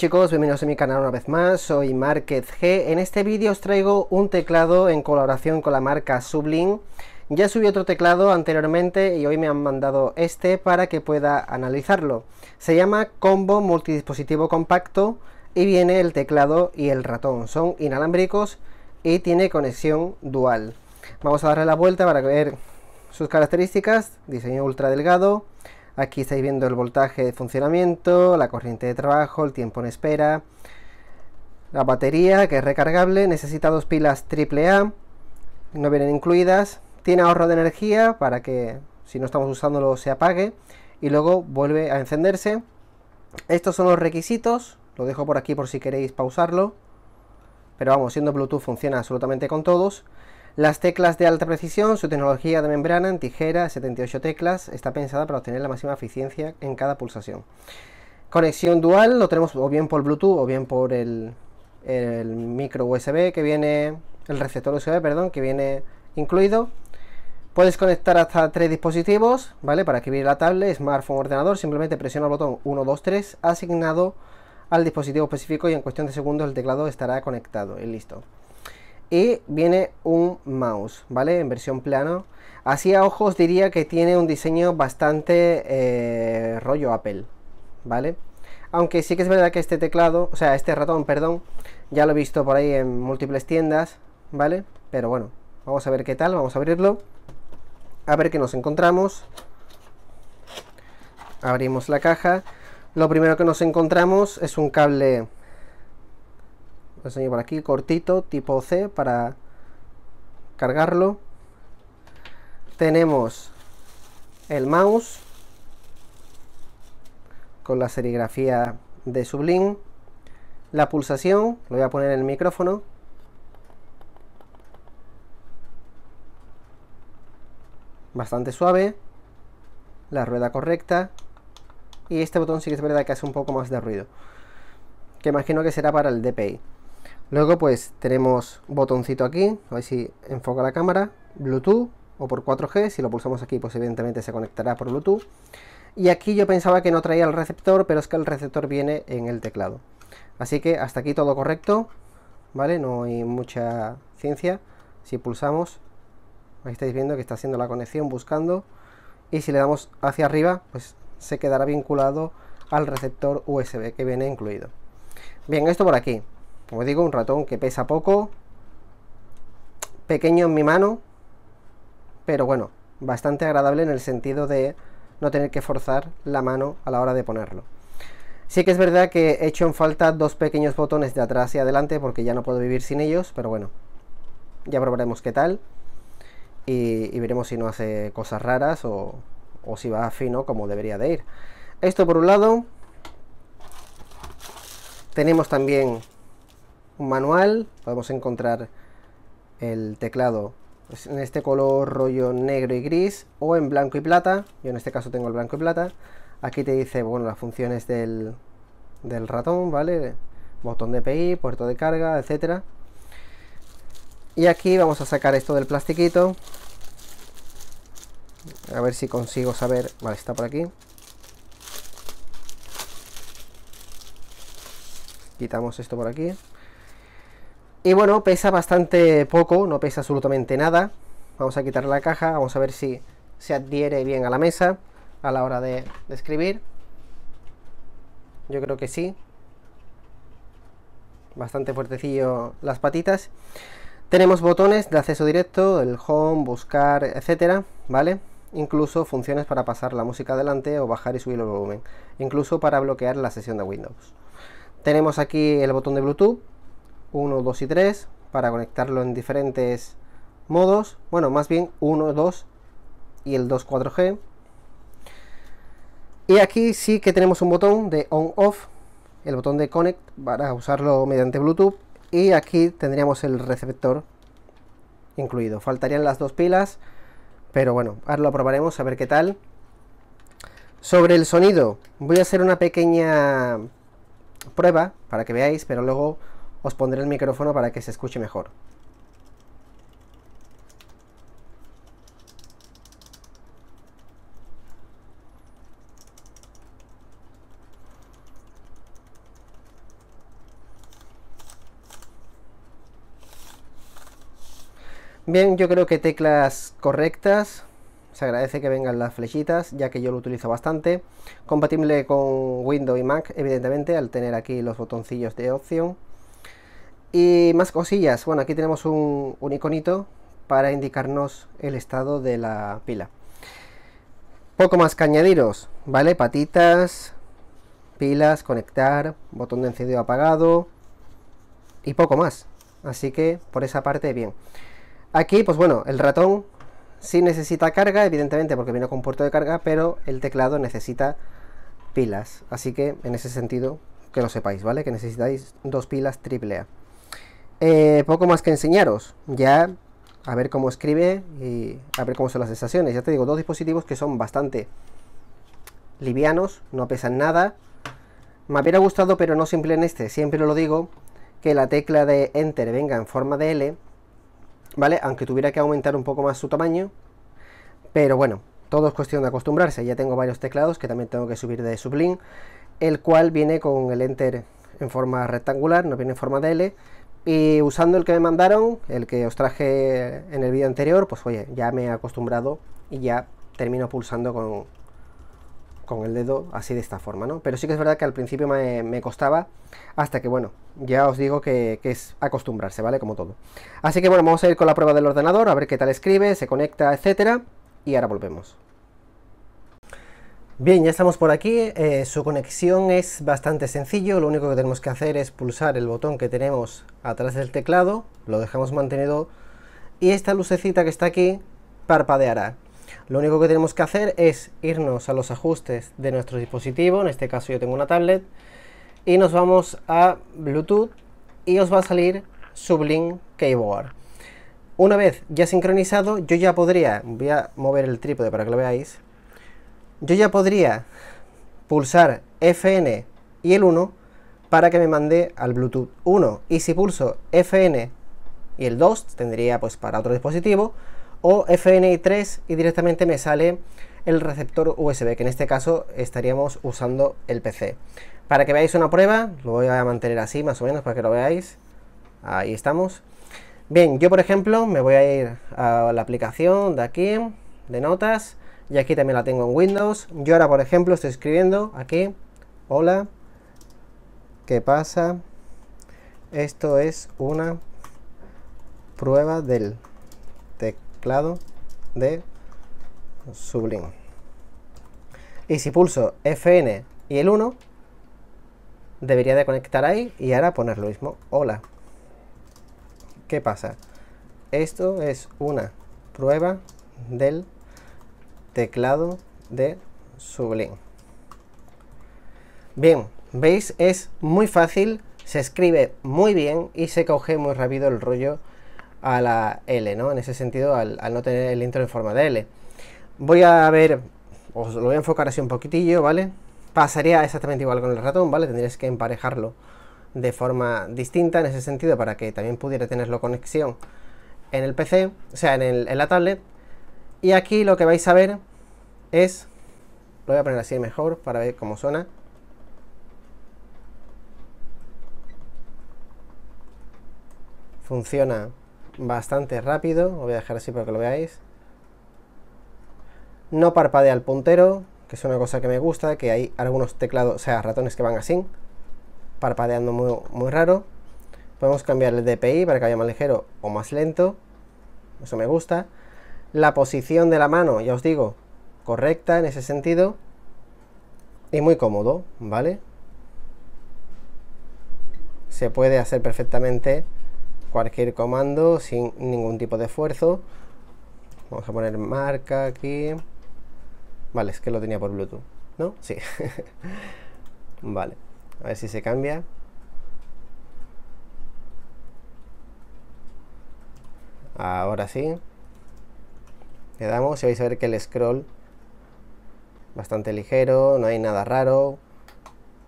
chicos, bienvenidos a mi canal una vez más, soy Market G. En este vídeo os traigo un teclado en colaboración con la marca Sublin Ya subí otro teclado anteriormente y hoy me han mandado este para que pueda analizarlo. Se llama Combo Multidispositivo Compacto y viene el teclado y el ratón. Son inalámbricos y tiene conexión dual. Vamos a darle la vuelta para ver sus características. Diseño ultra delgado, Aquí estáis viendo el voltaje de funcionamiento, la corriente de trabajo, el tiempo en espera, la batería que es recargable, necesita dos pilas AAA, no vienen incluidas, tiene ahorro de energía para que si no estamos usándolo se apague y luego vuelve a encenderse. Estos son los requisitos, lo dejo por aquí por si queréis pausarlo, pero vamos, siendo Bluetooth funciona absolutamente con todos. Las teclas de alta precisión, su tecnología de membrana en tijera, 78 teclas, está pensada para obtener la máxima eficiencia en cada pulsación. Conexión dual, lo tenemos o bien por Bluetooth o bien por el, micro USB que viene, el receptor USB, perdón, que viene incluido. Puedes conectar hasta tres dispositivos, ¿vale? Para escribir la tablet, smartphone, ordenador, simplemente presiona el botón 1, 2, 3 asignado al dispositivo específico y en cuestión de segundos el teclado estará conectado y listo y viene un mouse, ¿vale? En versión plano. Así a ojos diría que tiene un diseño bastante eh, rollo Apple, ¿vale? Aunque sí que es verdad que este teclado, o sea, este ratón, perdón, ya lo he visto por ahí en múltiples tiendas, ¿vale? Pero bueno, vamos a ver qué tal, vamos a abrirlo. A ver qué nos encontramos. Abrimos la caja. Lo primero que nos encontramos es un cable lo enseño por aquí, cortito, tipo C para cargarlo. Tenemos el mouse con la serigrafía de Sublime. La pulsación, lo voy a poner en el micrófono. Bastante suave. La rueda correcta. Y este botón sí que es verdad que hace un poco más de ruido. Que imagino que será para el DPI. Luego pues tenemos botoncito aquí, a ver si enfoca la cámara, Bluetooth o por 4G, si lo pulsamos aquí pues evidentemente se conectará por Bluetooth. Y aquí yo pensaba que no traía el receptor, pero es que el receptor viene en el teclado. Así que hasta aquí todo correcto, ¿vale? No hay mucha ciencia. Si pulsamos, ahí estáis viendo que está haciendo la conexión, buscando. Y si le damos hacia arriba, pues se quedará vinculado al receptor USB que viene incluido. Bien, esto por aquí. Como digo, un ratón que pesa poco, pequeño en mi mano, pero bueno, bastante agradable en el sentido de no tener que forzar la mano a la hora de ponerlo. Sí que es verdad que he hecho en falta dos pequeños botones de atrás y adelante porque ya no puedo vivir sin ellos, pero bueno, ya probaremos qué tal y, veremos si no hace cosas raras o, o si va fino como debería de ir. Esto por un lado. Tenemos también manual, podemos encontrar el teclado en este color rollo negro y gris o en blanco y plata, yo en este caso tengo el blanco y plata, aquí te dice bueno las funciones del, del ratón, ¿vale? Botón de PI, puerto de carga, etcétera. Y aquí vamos a sacar esto del plastiquito. A ver si consigo saber... Vale, está por aquí. Quitamos esto por aquí. Y bueno, pesa bastante poco, no pesa absolutamente nada. Vamos a quitar la caja, vamos a ver si se adhiere bien a la mesa a la hora de, escribir. Yo creo que sí. Bastante fuertecillo las patitas. Tenemos botones de acceso directo, el home, buscar, etcétera, ¿vale? Incluso funciones para pasar la música adelante o bajar y subir el volumen. Incluso para bloquear la sesión de Windows. Tenemos aquí el botón de Bluetooth, 1, 2 y 3 para conectarlo en diferentes modos. Bueno, más bien 1, 2 y el 2 4G. Y aquí sí que tenemos un botón de on-off, el botón de connect para usarlo mediante Bluetooth. Y aquí tendríamos el receptor incluido. Faltarían las dos pilas, pero bueno, ahora lo probaremos a ver qué tal. Sobre el sonido, voy a hacer una pequeña prueba para que veáis, pero luego os pondré el micrófono para que se escuche mejor. Bien, yo creo que teclas correctas. Se agradece que vengan las flechitas, ya que yo lo utilizo bastante. Compatible con Windows y Mac, evidentemente, al tener aquí los botoncillos de opción. Y más cosillas. Bueno, aquí tenemos un, un iconito para indicarnos el estado de la pila. Poco más que añadiros, ¿vale? Patitas, pilas, conectar, botón de encendido apagado y poco más. Así que por esa parte bien. Aquí, pues bueno, el ratón sí necesita carga, evidentemente porque viene con puerto de carga, pero el teclado necesita pilas. Así que en ese sentido, que lo sepáis, ¿vale? Que necesitáis dos pilas triple A. Eh, poco más que enseñaros. Ya a ver cómo escribe y a ver cómo son las sensaciones. Ya te digo, dos dispositivos que son bastante livianos, no pesan nada. Me hubiera gustado, pero no siempre en este, siempre lo digo, que la tecla de Enter venga en forma de L, ¿vale? Aunque tuviera que aumentar un poco más su tamaño. Pero bueno, todo es cuestión de acostumbrarse. Ya tengo varios teclados que también tengo que subir de Sublime, el cual viene con el Enter en forma rectangular, no viene en forma de L y usando el que me mandaron, el que os traje en el vídeo anterior, pues oye, ya me he acostumbrado y ya termino pulsando con, con el dedo así de esta forma, ¿no? Pero sí que es verdad que al principio me, costaba, hasta que bueno, ya os digo que, que, es acostumbrarse, ¿vale? Como todo. Así que bueno, vamos a ir con la prueba del ordenador, a ver qué tal escribe, se conecta, etcétera, y ahora volvemos. Bien, ya estamos por aquí, eh, su conexión es bastante sencillo, lo único que tenemos que hacer es pulsar el botón que tenemos atrás del teclado, lo dejamos mantenido y esta lucecita que está aquí parpadeará. Lo único que tenemos que hacer es irnos a los ajustes de nuestro dispositivo, en este caso yo tengo una tablet, y nos vamos a Bluetooth y os va a salir Sublink Keyboard. Una vez ya sincronizado, yo ya podría, voy a mover el trípode para que lo veáis, yo ya podría pulsar Fn y el 1 para que me mande al Bluetooth 1. Y si pulso Fn y el 2, tendría pues para otro dispositivo, o Fn y 3 y directamente me sale el receptor USB, que en este caso estaríamos usando el PC. Para que veáis una prueba, lo voy a mantener así más o menos para que lo veáis. Ahí estamos. Bien, yo por ejemplo me voy a ir a la aplicación de aquí, de notas, y aquí también la tengo en Windows. Yo ahora, por ejemplo, estoy escribiendo aquí, hola, ¿qué pasa? Esto es una prueba del teclado de Sublime. Y si pulso Fn y el 1, debería de conectar ahí y ahora poner lo mismo. Hola. ¿Qué pasa? Esto es una prueba del teclado de Sublim. Bien, veis, es muy fácil, se escribe muy bien y se coge muy rápido el rollo a la L, ¿no? En ese sentido, al, no tener el intro en forma de L. Voy a ver, os lo voy a enfocar así un poquitillo, ¿vale? Pasaría exactamente igual con el ratón, ¿vale? Tendrías que emparejarlo de forma distinta en ese sentido para que también pudiera tenerlo conexión en el PC, o sea, en la tablet y aquí lo que vais a ver es, lo voy a poner así mejor para ver cómo suena. Funciona bastante rápido, lo voy a dejar así para que lo veáis. No parpadea el puntero, que es una cosa que me gusta, que hay algunos teclados, o sea, ratones que van así, parpadeando muy, muy raro. Podemos cambiar el DPI para que vaya más ligero o más lento, eso me gusta la posición de la mano, ya os digo, correcta en ese sentido y muy cómodo, ¿vale? Se puede hacer perfectamente cualquier comando sin ningún tipo de esfuerzo. Vamos a poner marca aquí. Vale, es que lo tenía por Bluetooth, ¿no? Sí. vale, a ver si se cambia. Ahora sí le damos y vais a ver que el scroll bastante ligero, no hay nada raro.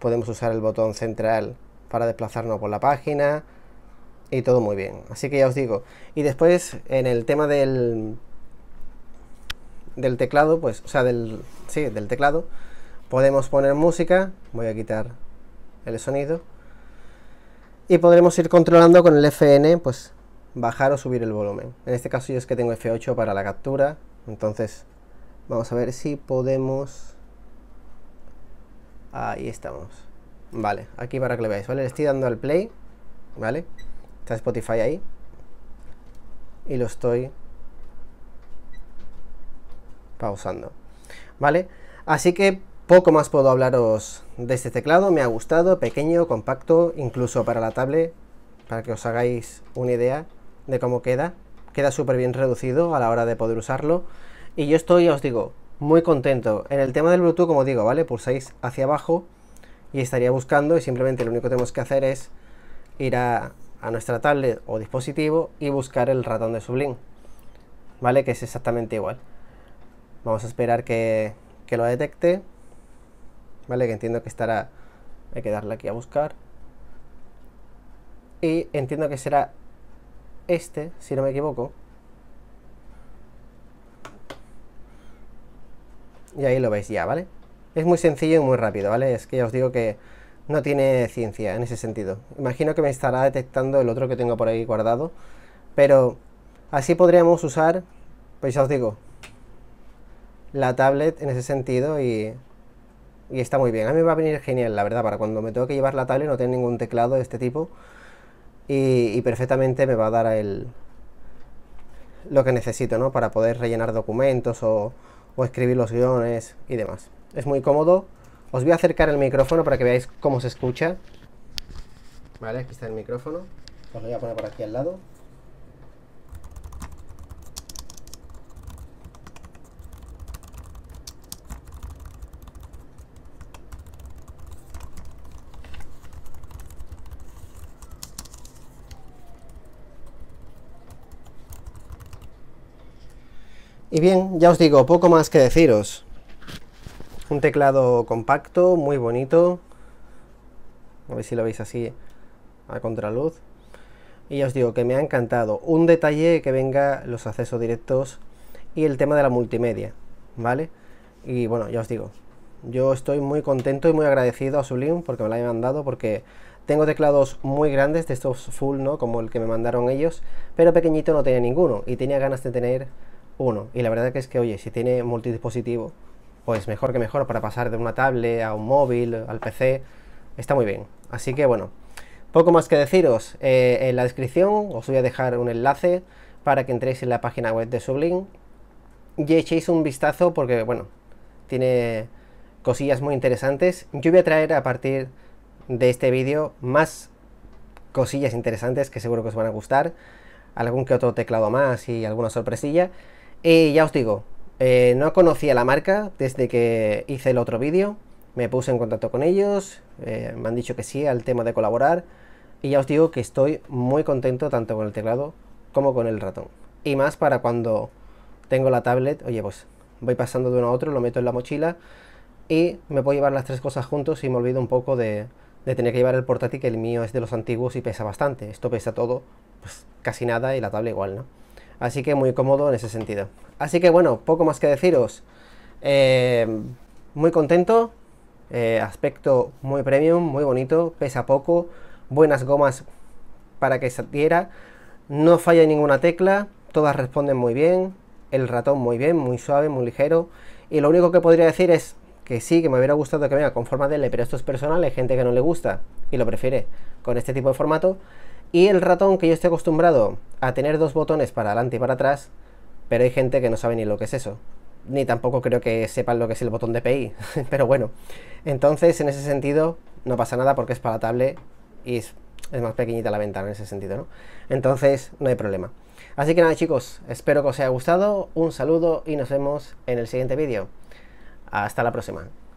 Podemos usar el botón central para desplazarnos por la página y todo muy bien. Así que ya os digo. Y después en el tema del del teclado, pues, o sea, del sí, del teclado, podemos poner música. Voy a quitar el sonido y podremos ir controlando con el FN, pues bajar o subir el volumen. En este caso yo es que tengo F8 para la captura, entonces vamos a ver si podemos... Ahí estamos. Vale, aquí para que lo veáis, ¿vale? Le estoy dando al play, ¿vale? Está Spotify ahí. Y lo estoy pausando. ¿Vale? Así que poco más puedo hablaros de este teclado, me ha gustado, pequeño, compacto, incluso para la tablet, para que os hagáis una idea de cómo queda. Queda súper bien reducido a la hora de poder usarlo. Y yo estoy, ya os digo, muy contento. En el tema del Bluetooth, como digo, ¿vale? Pulsáis hacia abajo y estaría buscando y simplemente lo único que tenemos que hacer es ir a, nuestra tablet o dispositivo y buscar el ratón de Sublink. ¿Vale? Que es exactamente igual. Vamos a esperar que, que lo detecte. ¿Vale? Que entiendo que estará... Hay que darle aquí a buscar. Y entiendo que será este, si no me equivoco. Y ahí lo veis ya, ¿vale? Es muy sencillo y muy rápido, ¿vale? Es que ya os digo que no tiene ciencia en ese sentido. Imagino que me estará detectando el otro que tengo por ahí guardado, pero así podríamos usar, pues ya os digo, la tablet en ese sentido y, está muy bien. A mí me va a venir genial, la verdad, para cuando me tengo que llevar la tablet no tengo ningún teclado de este tipo y, perfectamente me va a dar el, lo que necesito ¿no? para poder rellenar documentos o, o escribir los guiones y demás. Es muy cómodo. Os voy a acercar el micrófono para que veáis cómo se escucha. Vale, aquí está el micrófono. Os lo voy a poner por aquí al lado. Y bien, ya os digo, poco más que deciros. Un teclado compacto, muy bonito. A ver si lo veis así a contraluz. Y ya os digo que me ha encantado. Un detalle que venga los accesos directos y el tema de la multimedia, ¿vale? Y bueno, ya os digo, yo estoy muy contento y muy agradecido a Sublime porque me lo han mandado porque tengo teclados muy grandes de estos full, ¿no? Como el que me mandaron ellos, pero pequeñito no tenía ninguno y tenía ganas de tener uno. Y la verdad que es que, oye, si tiene multidispositivo, pues mejor que mejor para pasar de una tablet a un móvil, al PC, está muy bien. Así que bueno, poco más que deciros. Eh, en la descripción os voy a dejar un enlace para que entréis en la página web de Sublink y echéis un vistazo porque, bueno, tiene cosillas muy interesantes. Yo voy a traer a partir de este vídeo más cosillas interesantes que seguro que os van a gustar. Algún que otro teclado más y alguna sorpresilla. Y eh, ya os digo, eh, no conocía la marca desde que hice el otro vídeo. Me puse en contacto con ellos, eh, me han dicho que sí al tema de colaborar. Y ya os digo que estoy muy contento tanto con el teclado como con el ratón. Y más para cuando tengo la tablet, oye pues voy pasando de uno a otro, lo meto en la mochila y me puedo llevar las tres cosas juntos y me olvido un poco de, de tener que llevar el portátil, que el mío es de los antiguos y pesa bastante. Esto pesa todo, pues casi nada y la tablet igual, ¿no? Así que muy cómodo en ese sentido. Así que bueno, poco más que deciros. Eh, muy contento, eh, aspecto muy premium, muy bonito, pesa poco, buenas gomas para que se no falla ninguna tecla, todas responden muy bien, el ratón muy bien, muy suave, muy ligero. Y lo único que podría decir es que sí, que me hubiera gustado que venga con forma l pero esto es personal, hay gente que no le gusta y lo prefiere con este tipo de formato. Y el ratón que yo estoy acostumbrado a tener dos botones para adelante y para atrás, pero hay gente que no sabe ni lo que es eso. Ni tampoco creo que sepan lo que es el botón DPI, pero bueno. Entonces, en ese sentido, no pasa nada porque es para palatable y es, es más pequeñita la ventana en ese sentido, ¿no? Entonces, no hay problema. Así que nada chicos, espero que os haya gustado, un saludo y nos vemos en el siguiente vídeo. Hasta la próxima.